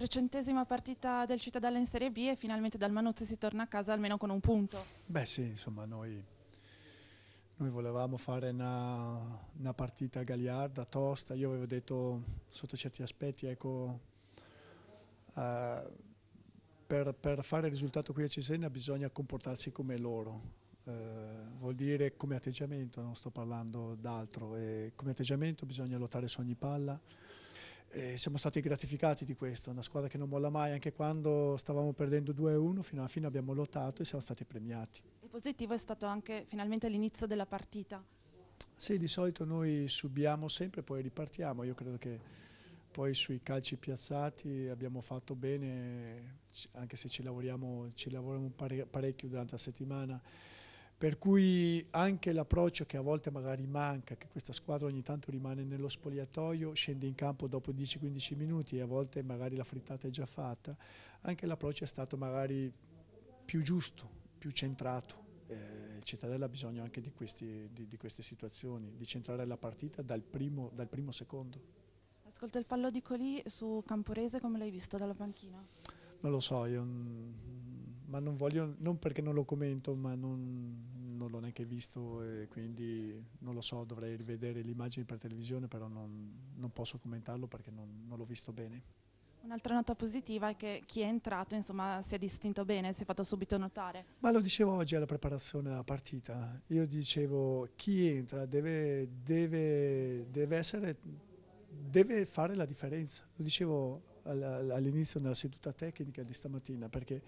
trecentesima partita del Cittadella in Serie B e finalmente dal Manuzzi si torna a casa almeno con un punto. Beh sì, insomma noi, noi volevamo fare una, una partita gagliarda, tosta, io avevo detto sotto certi aspetti ecco, uh, per, per, fare il risultato qui a Cesena bisogna comportarsi come loro. Uh, vuol dire come atteggiamento, non sto parlando d'altro, come atteggiamento bisogna lottare su ogni palla, e siamo stati gratificati di questo, una squadra che non molla mai, anche quando stavamo perdendo 2-1, fino alla fine abbiamo lottato e siamo stati premiati. E positivo è stato anche finalmente l'inizio della partita. Sì, di solito noi subiamo sempre e poi ripartiamo, io credo che poi sui calci piazzati abbiamo fatto bene, anche se ci lavoriamo, ci lavoriamo parecchio durante la settimana. Per cui anche l'approccio che a volte magari manca, che questa squadra ogni tanto rimane nello spogliatoio, scende in campo dopo 10-15 minuti e a volte magari la frittata è già fatta, anche l'approccio è stato magari più giusto, più centrato. Eh, il Cittadella ha bisogno anche di, questi, di, di, queste situazioni, di centrare la partita dal primo, dal primo secondo. Ascolta il fallo di Colì su Camporese, come l'hai visto dalla panchina? Non lo so, io ma non voglio, non perché non lo commento, ma non, non l'ho neanche visto e quindi non lo so, dovrei rivedere le immagini per televisione, però non, non posso commentarlo perché non, non l'ho visto bene. Un'altra nota positiva è che chi è entrato insomma, si è distinto bene, si è fatto subito notare. Ma lo dicevo oggi alla preparazione della partita, io dicevo chi entra deve, deve, deve, essere, deve fare la differenza, lo dicevo all'inizio della seduta tecnica di stamattina, perché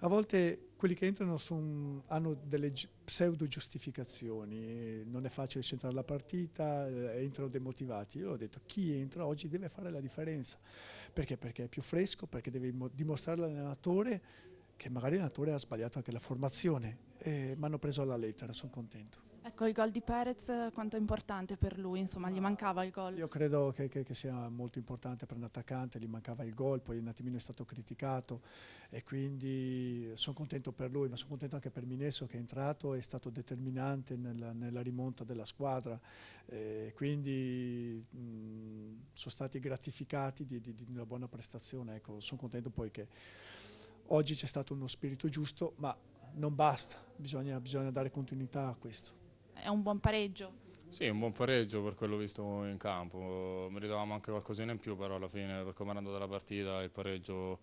a volte quelli che entrano son, hanno delle pseudo giustificazioni, non è facile centrare la partita, eh, entrano demotivati. Io ho detto chi entra oggi deve fare la differenza, perché? Perché è più fresco, perché deve dimostrare all'allenatore che magari l'allenatore ha sbagliato anche la formazione, eh, mi hanno preso la lettera, sono contento. Ecco, il gol di Perez quanto è importante per lui? Insomma, gli mancava il gol? Io credo che, che, che sia molto importante per un attaccante, gli mancava il gol, poi un attimino è stato criticato e quindi sono contento per lui, ma sono contento anche per Minesso che è entrato e è stato determinante nella, nella rimonta della squadra. Eh, quindi mh, sono stati gratificati di, di, di una buona prestazione. Ecco, sono contento poi che oggi c'è stato uno spirito giusto, ma non basta, bisogna, bisogna dare continuità a questo è un buon pareggio. Sì, un buon pareggio per quello visto in campo, meritavamo anche qualcosina in più però alla fine per come era andata la partita il pareggio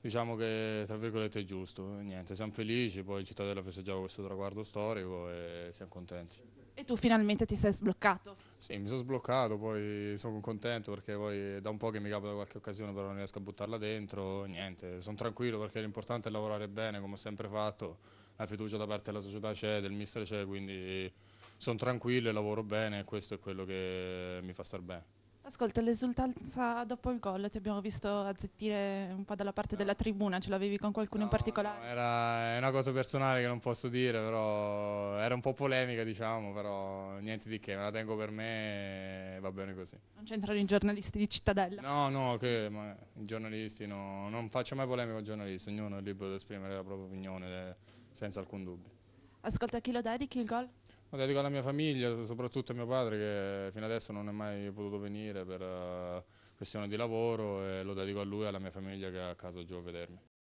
diciamo che tra virgolette è giusto, niente, siamo felici, poi il Cittadella festeggiava questo traguardo storico e siamo contenti. E tu finalmente ti sei sbloccato? Sì, mi sono sbloccato, poi sono contento perché poi da un po' che mi capita qualche occasione però non riesco a buttarla dentro, niente, sono tranquillo perché l'importante è lavorare bene come ho sempre fatto la fiducia da parte della società c'è, del mister c'è, quindi sono tranquillo e lavoro bene e questo è quello che mi fa star bene. Ascolta, l'esultanza dopo il gol ti abbiamo visto azzettire un po' dalla parte no. della tribuna, ce l'avevi con qualcuno no, in particolare? No, era una cosa personale che non posso dire, però era un po' polemica diciamo, però niente di che, me la tengo per me e va bene così. Non c'entrano i giornalisti di Cittadella? No, no, che, ma, i giornalisti no, non faccio mai polemica con i giornalisti, ognuno è libero di esprimere la propria opinione senza alcun dubbio. Ascolta, a chi lo dedichi il gol? Lo dedico alla mia famiglia, soprattutto a mio padre che fino adesso non è mai potuto venire per eh, questione di lavoro e lo dedico a lui e alla mia famiglia che è a casa giù a vedermi.